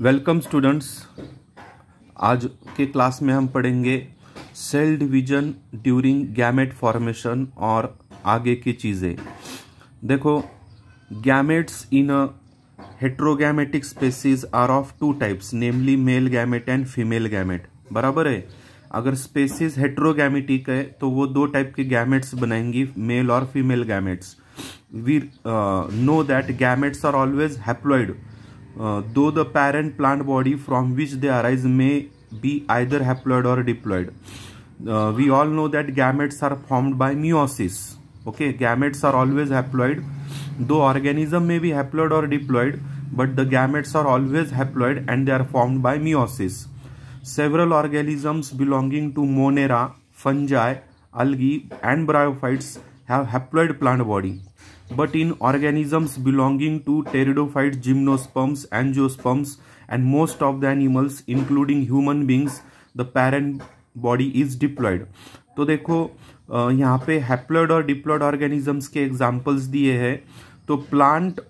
Welcome students आज के class में हम पढ़ेंगे cell division during gamete formation और आगे की चीज़ें देखो gametes in a heterogametic species are of two types namely male gamete and female gamete बराबर है अगर स्पेसीज हेट्रोगैमेटिक है तो वो दो टाइप के गैमेट्स बनाएंगी मेल और female gametes we know that gametes are always haploid uh, though the parent plant body from which they arise may be either haploid or diploid. Uh, we all know that gametes are formed by meiosis. Okay, gametes are always haploid, though organism may be haploid or diploid, but the gametes are always haploid and they are formed by meiosis. Several organisms belonging to Monera, fungi, algae and bryophytes have haploid plant body but in organisms belonging to pteridophytes, gymnosperms, angiosperms and most of the animals including human beings the parent body is diploid तो देखो यहाँ पे haploid और diploid organisms के examples दिए हैं तो plant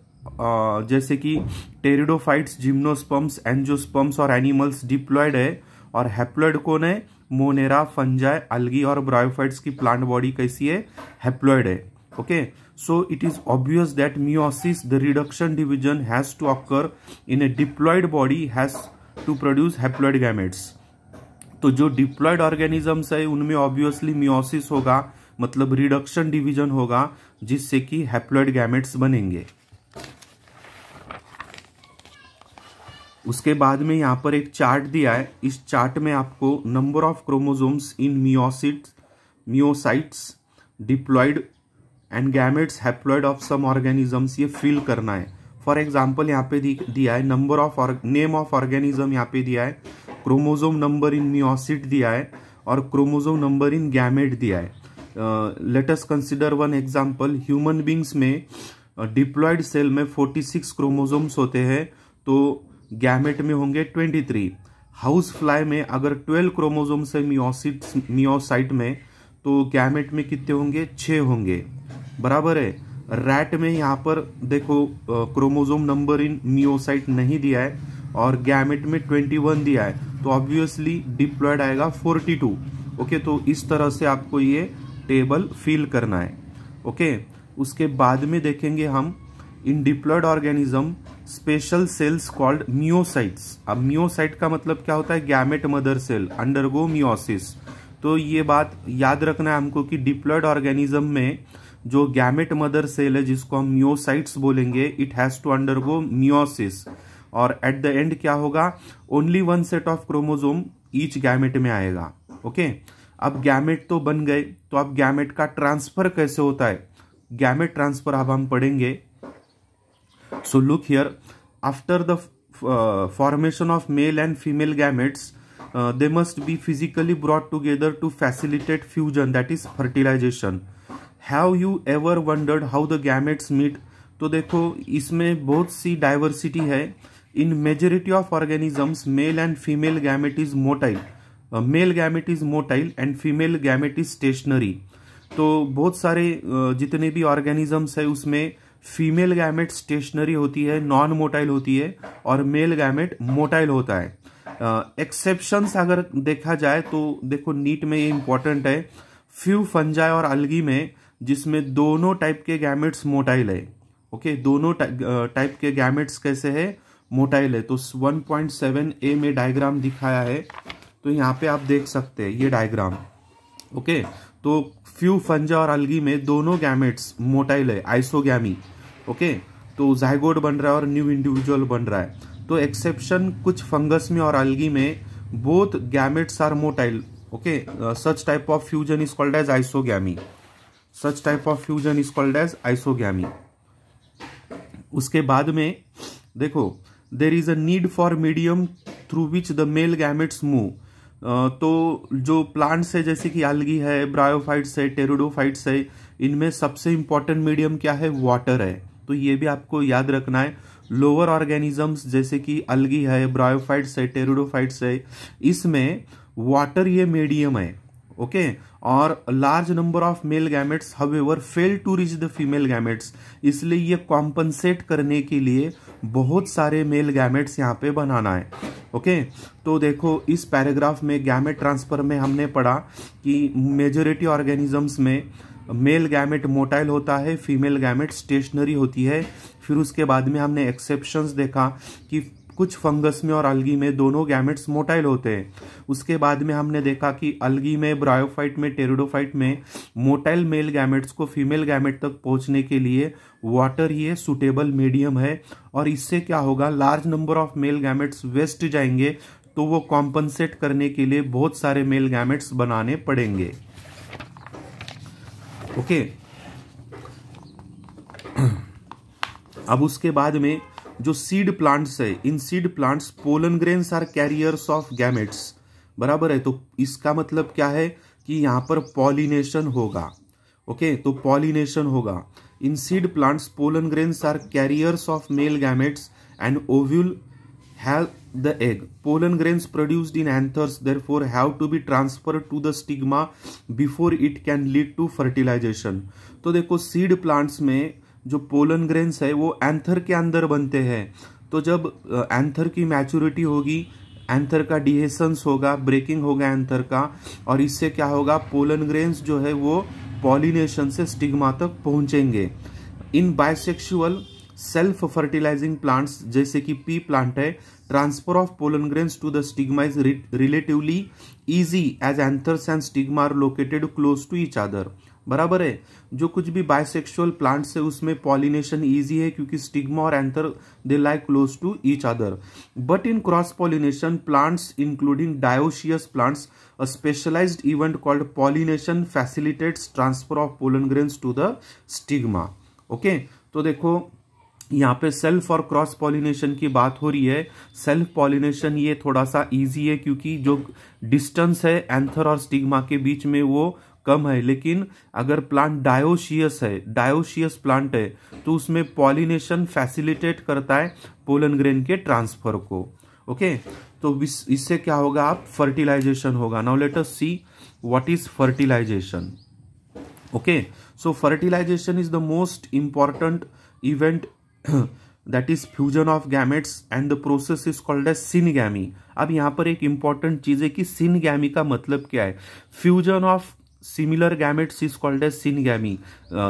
जैसे कि टेरिडोफाइट्स जिम्नोस्पम्स एंजोस्पम्स और एनिमल्स डिप्लॉयड है और हैप्लॉइड कौन है मोनेरा फंजाई अलगी और ब्रायोफाइट्स की प्लांट बॉडी कैसी है हैप्लॉइड है okay okay? So it is obvious that meiosis, the reduction division has to occur in a diploid body has to produce haploid gametes. तो जो डिप्लॉयड ऑर्गेनिजम्स है उनमें obviously meiosis होगा मतलब रिडक्शन डिवीजन होगा जिससे कि हैप्लॉयड गैमेट्स बनेंगे उसके बाद में यहां पर एक चार्ट दिया है इस चार्ट में आपको number of chromosomes in meiocyte meiocytes diploid and gametes haploid of some organisms ये फिल करना है फॉर एग्जाम्पल यहाँ पे दिया है number of name of organism यहाँ पे दिया है क्रोमोजोम नंबर इन म्यूसिट दिया है और क्रोमोजोम नंबर इन गैमेट दिया है let's consider one example human beings में डिप्लॉयड uh, सेल में 46 क्रोमोजोम्स होते हैं तो गैमेट में होंगे 23 हाउस फ्लाई में अगर 12 क्रोमोजोम्स है मियोसिट मियोसाइट में तो गैमेट में कितने होंगे छः होंगे बराबर है रैट में यहाँ पर देखो क्रोमोजोम नंबर इन मियोसाइट नहीं दिया है और गैमेट में ट्वेंटी वन दिया है तो ऑब्वियसली डिप्लॉयड आएगा फोर्टी टू ओके तो इस तरह से आपको ये टेबल फिल करना है ओके उसके बाद में देखेंगे हम in diploid organism special cells called meiocytes अब मियोसाइट का मतलब क्या होता है gamete mother cell undergo meiosis तो ये बात याद रखना है हमको कि डिप्लॉयड ऑर्गेनिज्म में जो गैमेट मदर सेल है जिसको हम म्योसाइट्स बोलेंगे it has to undergo meiosis और एट द एंड क्या होगा only one set of chromosome each gamete में आएगा ओके okay? अब गैमेट तो बन गए तो अब गैमेट का ट्रांसफर कैसे होता है गैमेट ट्रांसफर अब हम पढ़ेंगे so look here after the formation of male and female gametes they must be physically brought together to facilitate fusion that is fertilization have you ever wondered how the gametes meet तो देखो इसमें बहुत सी diversity है in majority of organisms male and female gamete is motile male gamete is motile and female gamete is stationary तो बहुत सारे uh, जितने भी ऑर्गेनिजम्स है उसमें फीमेल गैमेट स्टेशनरी होती है नॉन मोटाइल होती है और मेल गैमेट मोटाइल होता है एक्सेप्शंस uh, अगर देखा जाए तो देखो नीट में ये इम्पॉर्टेंट है फ्यू फंजाई और अलगी में जिसमें दोनों टाइप के गैमेट्स मोटाइल है ओके दोनों टाइप के गैमेट्स कैसे है मोटाइल है तो 1.7 ए में डायग्राम दिखाया है तो यहाँ पे आप देख सकते हैं ये डायग्राम ओके तो फ्यू फंजा और अलगी में दोनों गैमेट्स मोटाइल है आइसोगैमी ओके तो जायगोड बन रहा है और न्यू इंडिविजुअल बन रहा है तो एक्सेप्शन कुछ फंगस में और अलगी में both gametes are motile okay such type of fusion is called as isogamy such type of fusion is called as isogamy उसके बाद में देखो there is a need for medium through which the male gametes move तो जो plants है जैसे कि आलगी है ब्रायोफाइट्स है टेरोडोफाइट्स है इनमें सबसे इंपॉर्टेंट मीडियम क्या है वाटर है तो ये भी आपको याद रखना है लोअर ऑर्गेनिजम्स जैसे कि अलगी है ब्रायोफाइट्स है टेरुडोफाइट्स है इसमें वाटर ये मीडियम है ओके और large number of male gametes gametes fail to to the female gametes इसलिए ये कॉम्पनसेट करने के लिए बहुत सारे मेल गैमेट्स यहाँ पे बनाना है ओके okay? तो देखो इस पैराग्राफ में गैमेट ट्रांसफर में हमने पढ़ा कि मेजोरिटी ऑर्गेनिजम्स में मेल गैमेट मोटाइल होता है फीमेल गैमेट स्टेशनरी होती है फिर उसके बाद में हमने एक्सेप्शंस देखा कि कुछ फंगस में और अलगी में दोनों गैमेट्स मोटाइल होते हैं उसके बाद में हमने देखा कि अलगी में ब्रायोफाइट में टेरिडोफाइट में मोटाइल मेल गैमेट्स को फीमेल गैमेट तक पहुंचने के लिए वाटर ही है सुटेबल मीडियम है और इससे क्या होगा large number of male gametes waste जाएंगे तो वो कॉम्पनसेट करने के लिए बहुत सारे मेल गैमेट्स बनाने पड़ेंगे ओके okay. अब उसके बाद में जो सीड प्लांट्स है in seed plants pollen grains are carriers of gametes बराबर है तो इसका मतलब क्या है कि यहाँ पर पॉलिनेशन होगा ओके तो पॉलिनेशन होगा in seed plants pollen grains are carriers of male gametes and ovule have egg pollen grain produced in anthers therefore have to be transfer to the stigma before it can lead to fertilization तो देखो seed plants में जो pollen grains है वो anther के अंदर बनते हैं तो जब एंथर की मैच्योरिटी होगी एंथर का डिहेसंस होगा ब्रेकिंग होगा एंथर का और इससे क्या होगा पोलन ग्रेन्स जो है वो पॉलिनेशन से स्टिग्मा तक पहुंचेंगे in bisexual self fertilizing plants जैसे कि पी प्लांट है transfer of pollen grains to the stigma is relatively easy as anthers and stigma are located close to each other बराबर है जो कुछ भी बायसेक्सुअल प्लांट्स है उसमें पॉलिनेशन ईजी है क्योंकि स्टिग्मा और anther they like close to each other but in cross pollination plants including dioecious plants a specialize event called pollination facilitates transfer of pollen grains to the stigma okay तो देखो यहाँ पे self और cross pollination की बात हो रही है सेल्फ पॉलिनेशन ये थोड़ा सा इजी है क्योंकि जो डिस्टेंस है एंथर और स्टिग्मा के बीच में वो कम है लेकिन अगर प्लांट डायोशियस है डायोशियस प्लांट है तो उसमें पॉलिनेशन फैसिलिटेट करता है पोलन ग्रेन के ट्रांसफर को ओके तो इससे क्या होगा आप फर्टिलाइजेशन होगा now let us see what is fertilization okay so fertilization is the most important event that is fusion of gametes and the process is called as syngamy अब यहां पर एक इंपॉर्टेंट चीज़ है कि सिनगैमी का मतलब क्या है fusion of similar gamete is called as syngamy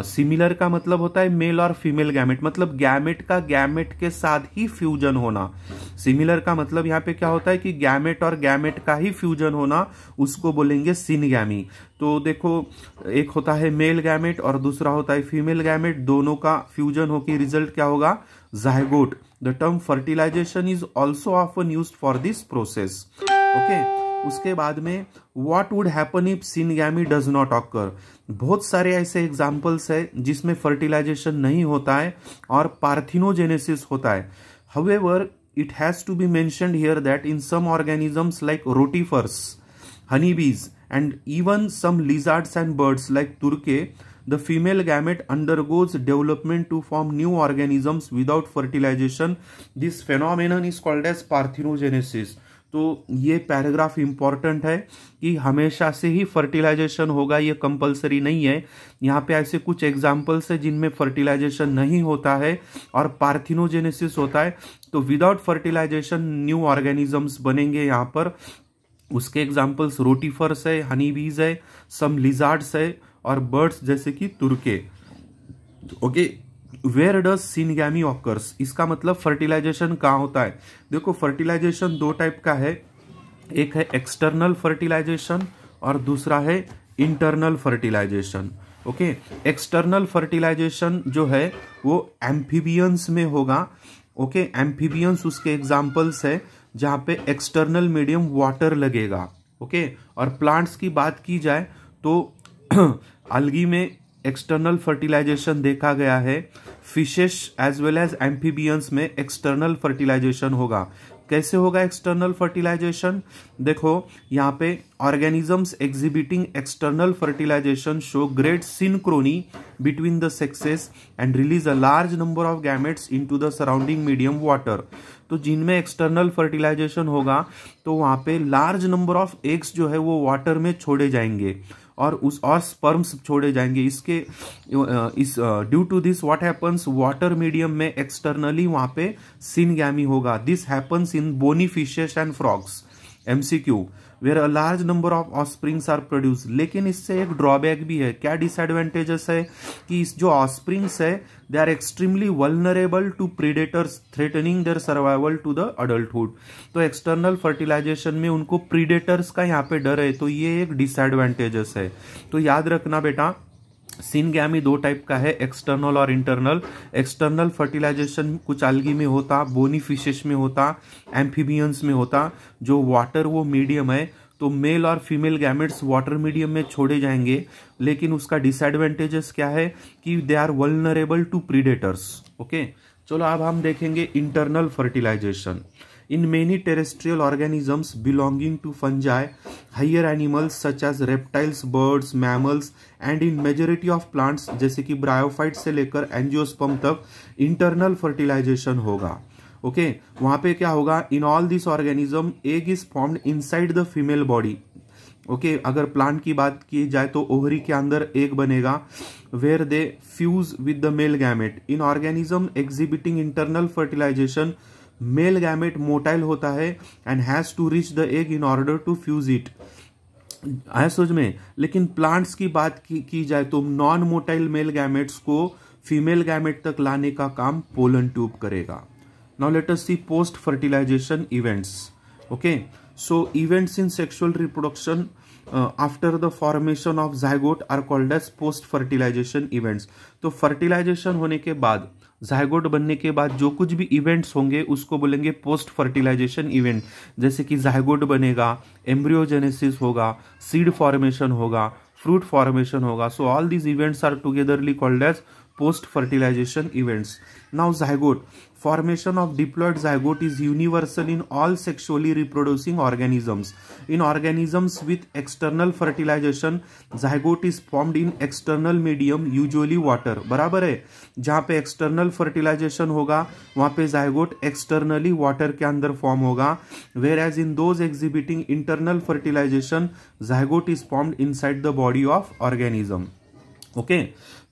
similar का मतलब होता है मेल और फीमेल गैमेट मतलब गैमेट का गैमेट के साथ ही फ्यूजन होना सिमिलर का मतलब यहाँ पे क्या होता है कि गैमेट और गैमेट का ही फ्यूजन होना उसको बोलेंगे सिनगैमी तो देखो एक होता है मेल गैमेट और दूसरा होता है फीमेल गैमेट दोनों का फ्यूजन होकर रिजल्ट क्या होगा zygote the term fertilization is also often use for this process okay उसके बाद में what would happen if syngamy does not occur बहुत सारे ऐसे एग्जाम्पल्स है जिसमें फर्टिलाइजेशन नहीं होता है और पार्थिनोजेनेसिस होता है however it has to be mention here that in some organisms like rotifers honey bees and even some lizards and birds like turkey the female gamete undergoes development to form new organisms without fertilization this phenomenon is called as parthenogenesis तो ये paragraph important है कि हमेशा से ही fertilisation होगा ये compulsory नहीं है यहाँ पे ऐसे कुछ एग्जाम्पल्स है जिनमें फर्टिलाइजेशन नहीं होता है और पार्थिनोजेनेसिस होता है तो विदाउट फर्टिलाइजेशन न्यू ऑर्गेनिजम्स बनेंगे यहाँ पर उसके एग्जाम्पल्स रोटीफर्स है हनी बीज है सम लिजार्ड्स है और बर्ड्स जैसे कि तुर्के ओके तो, वेयर डज सिनगैमी ऑकर्स इसका मतलब फर्टिलाइजेशन कहाँ होता है देखो फर्टिलाइजेशन दो टाइप का है एक है एक्सटर्नल फर्टिलाइजेशन और दूसरा है internal fertilization okay external fertilization जो है वो एम्फीबियंस में होगा ओके okay, एम्फीबियंस उसके एग्जाम्पल्स है जहाँ पे एक्सटर्नल मीडियम वाटर लगेगा ओके okay? और प्लांट्स की बात की जाए तो अलगी में एक्सटर्नल फर्टिलाइजेशन देखा गया है fishes as well as amphibians में एक्सटर्नल फर्टिलाइजेशन होगा कैसे होगा एक्सटर्नल फर्टिलाइजेशन देखो यहाँ पे organisms exhibiting external fertilization show great synchrony between the sexes and release a large number of gametes into the surrounding medium water तो जिनमें external fertilization होगा तो वहाँ पे लार्ज नंबर ऑफ एग्स जो है वो वाटर में छोड़े जाएंगे और उस और स्पर्म्स छोड़े जाएंगे इसके इस due to this what happens water medium में एक्सटर्नली वहाँ पे सिनगैमी होगा this happens in bony fishes and frogs MCQ where a large number of offsprings are produce लेकिन इससे एक ड्रॉबैक भी है क्या डिसएडवांटेजेस है कि इस जो ऑस्प्रिंग्स है they are extremely vulnerable to predators threatening their survival to the adulthood तो एक्सटर्नल फर्टिलाइजेशन में उनको प्रीडेटर्स का यहाँ पे डर है तो ये एक डिसएडवांटेजेस है तो याद रखना बेटा सिनगैमी दो टाइप का है एक्सटर्नल और इंटरनल एक्सटर्नल फर्टिलाइजेशन कुछ अलगी में होता बोनी फिशेस में होता एम्फीबियंस में होता जो वाटर वो मीडियम है तो मेल और फीमेल गैमेट्स वाटर मीडियम में छोड़े जाएंगे लेकिन उसका डिसएडवांटेजेस क्या है कि they are vulnerable to predators okay चलो अब हम देखेंगे internal fertilization in many terrestrial organisms belonging to fungi higher animals such as reptiles birds mammals and in majority of plants जैसे कि ब्रायोफाइट से लेकर एनजियोस्पम तक इंटरनल फर्टिलाइजेशन होगा ओके okay, वहां पे क्या होगा in all this organism egg is formed side the female body okay अगर प्लांट की बात की जाए तो ओहरी के अंदर एक बनेगा where they fuse with the male gamete in organism exhibiting internal fertilization male gamete motile होता है and has to reach the egg in order to fuse it आया सोच में लेकिन प्लांट्स की बात की, की जाए तो नॉन मोटाइल मेल गैमेट्स को फीमेल गैमेट तक लाने का काम पोलन ट्यूब करेगा now let us see post fertilization events okay so events in sexual reproduction after the formation of zygote are called as post fertilization events तो fertilization होने के बाद जायगोट बनने के बाद जो कुछ भी इवेंट्स होंगे उसको बोलेंगे पोस्ट फर्टिलाइजेशन इवेंट जैसे कि जायगोट बनेगा एम्ब्रियोजेनेसिस होगा सीड फॉर्मेशन होगा फ्रूट फॉर्मेशन होगा so all these events are togetherly called as post fertilization events now zygote Formation of diploid zygote is universal in all sexually reproducing organisms. In organisms with external fertilization, zygote is formed in external medium, usually water. बराबर है जहाँ पे external fertilization होगा वहाँ पे zygote externally water के अंदर form होगा Whereas in those exhibiting internal fertilization, zygote is formed inside the body of organism. Okay.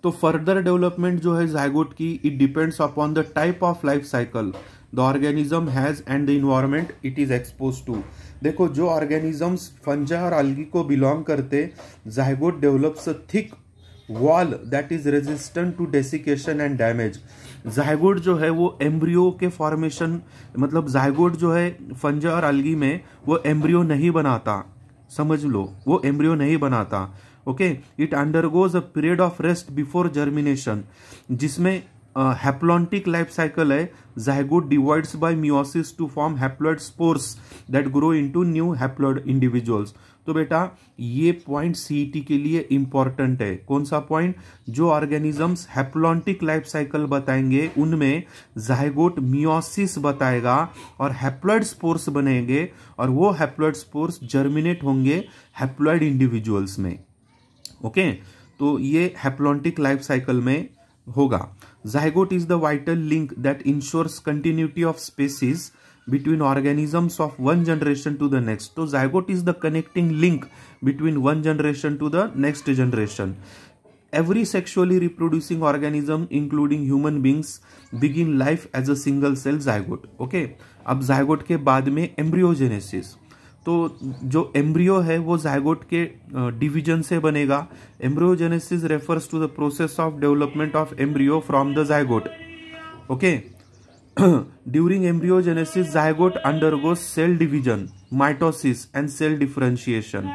तो फर्दर डेवलपमेंट जो है जायगोट की it depends upon the type of life cycle the organism has and the environment it is expose to देखो जो organisms fungi और algae को belong करते zygote develops a thick wall that is resistant to desiccation and damage zygote जो है वो embryo के formation मतलब जायगोट जो है फंजा और अलगी में वो एम्ब्रियो नहीं बनाता समझ लो वो एम्ब्रियो नहीं बनाता okay it undergoes a period of rest before germination जिसमें हैप्लॉन्टिक लाइफ साइकिल है zygote divides by meiosis to form haploid spores that grow into new haploid individuals तो बेटा ये पॉइंट सीईटी e के लिए इंपॉर्टेंट है कौन सा पॉइंट जो ऑर्गेनिजम्स हैप्लॉन्टिक लाइफ साइकिल बताएंगे उनमें जायगोट मियोसिस बताएगा और हैप्लॉइड स्पोर्स बनेंगे और वो हैप्लॉइड स्पोर्स जर्मिनेट होंगे हैप्लॉइड इंडिविजुअल्स में ओके तो ये हेप्लॉन्टिक लाइफ साइकिल में होगा zygote is the vital link that ensures continuity of species between organisms of one generation to the next तो zygote is the connecting link between one generation to the next generation every sexually reproducing organism including human beings begin life as a single cell zygote okay अब zygote के बाद में embryogenesis तो जो embryo है वो zygote के division से बनेगा embryogenesis refers to the process of development of embryo from the zygote okay during embryogenesis zygote undergoes cell division mitosis and cell differentiation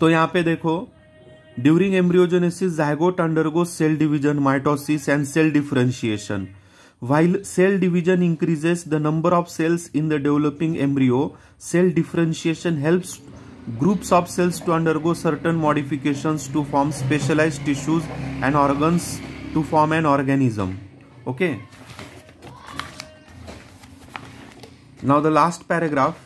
तो यहां पे देखो during embryogenesis zygote undergo cell division mitosis and cell differentiation While cell division increases the number of cells in the developing embryo, cell differentiation helps groups of cells to undergo certain modifications to form specialized tissues and organs to form an organism. Okay. Now the last paragraph.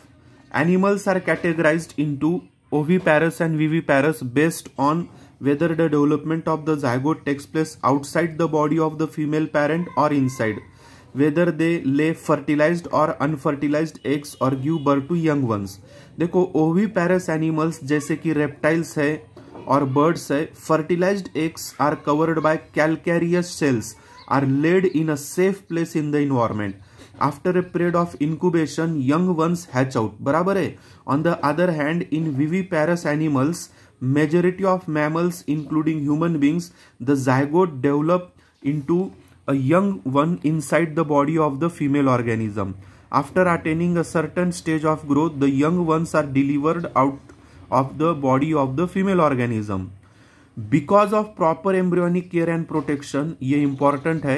Animals are categorized into oviparous and viviparous based on whether the development of the zygote takes place outside the body of the female parent or inside, whether they lay fertilized or unfertilized eggs or give birth to young ones. देखो ओवी पैरस animals जैसे कि reptiles है और birds है fertilized eggs are covered by calcareous shells are laid in a safe place in the environment after a period of incubation young ones hatch out बराबर है on the other hand in वीवी animals एनिमल्स majority of mammals including human beings the zygote develop into a young one inside the body of the female organism after attaining a certain stage of growth the young ones are delivered out of the body of the female organism because of proper embryonic care and protection ये important है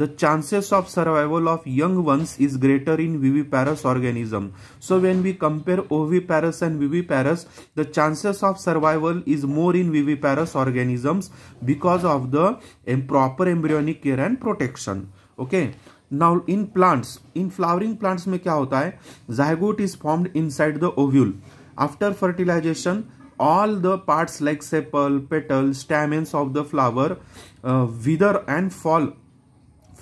the chances of survival of young ones is greater in viviparous organism. So when we compare oviparous and viviparous, the chances of survival is more in viviparous organisms because of the proper embryonic care and protection. Okay. Now in plants, in flowering plants में क्या होता Zygote is formed inside the ovule. After fertilization, all the parts like sepal, petal, stamens of the flower uh, wither and fall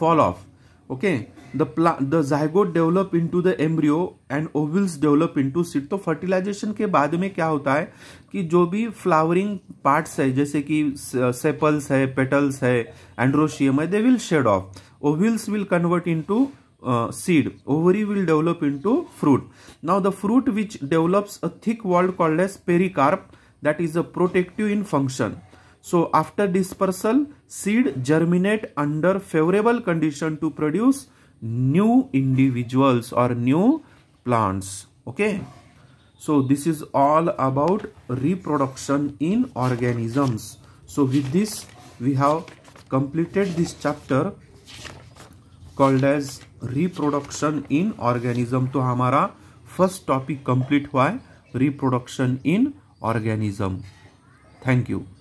fall off okay the the zygote develop into the embryo and ovules develop into seed तो fertilization के बाद में क्या होता है कि जो भी flowering parts है जैसे कि sepals है petals है androecium है they will shed off ovules will convert into uh, seed ovary will develop into fruit now the fruit which develops a thick wall called as pericarp that is a protective in function So after dispersal, seed germinate under favorable condition to produce new individuals or new plants. Okay. So this is all about reproduction in organisms. So with this, we have completed this chapter called as reproduction in organism. तो हमारा first topic complete हुआ है reproduction in organism thank you